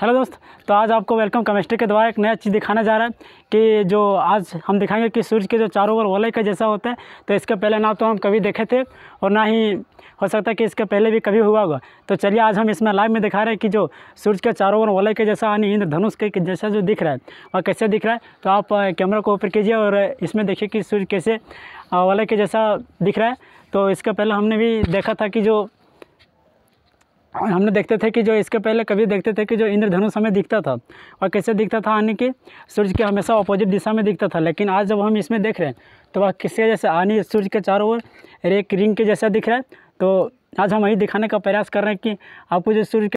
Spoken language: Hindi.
हेलो दोस्त तो आज आपको वेलकम केमिस्ट्री के द्वारा एक नया चीज़ दिखाने जा रहा है कि जो आज हम दिखाएंगे कि सूर्य के जो चारों ओर वलय का जैसा होता है तो इसके पहले ना तो हम कभी देखे थे और ना ही हो सकता है कि इसके पहले भी कभी हुआ होगा तो चलिए आज हम इसमें लाइव में दिखा रहे हैं कि जो सूर्य के चारों ओर वलय के जैसा यानी इंद्रधनुष के जैसा जो दिख रहा है और कैसे दिख रहा है तो आप कैमरा को ऊपर कीजिए और इसमें देखिए कि सूर्य कैसे वलय के जैसा दिख रहा है तो इसके पहले हमने भी देखा था कि जो हमने देखते थे कि जो इसके पहले कभी देखते थे कि जो इंद्रधनुष हमें दिखता था और कैसे दिखता था यानी कि सूर्य के हमेशा अपोजिट दिशा में दिखता था लेकिन आज जब हम इसमें देख रहे हैं तो वह किसके जैसे आनी सूर्य के चारों ओर एक रिंग के जैसा दिख रहा है तो आज हम यही दिखाने का प्रयास कर रहे हैं कि आपको जो सूर्य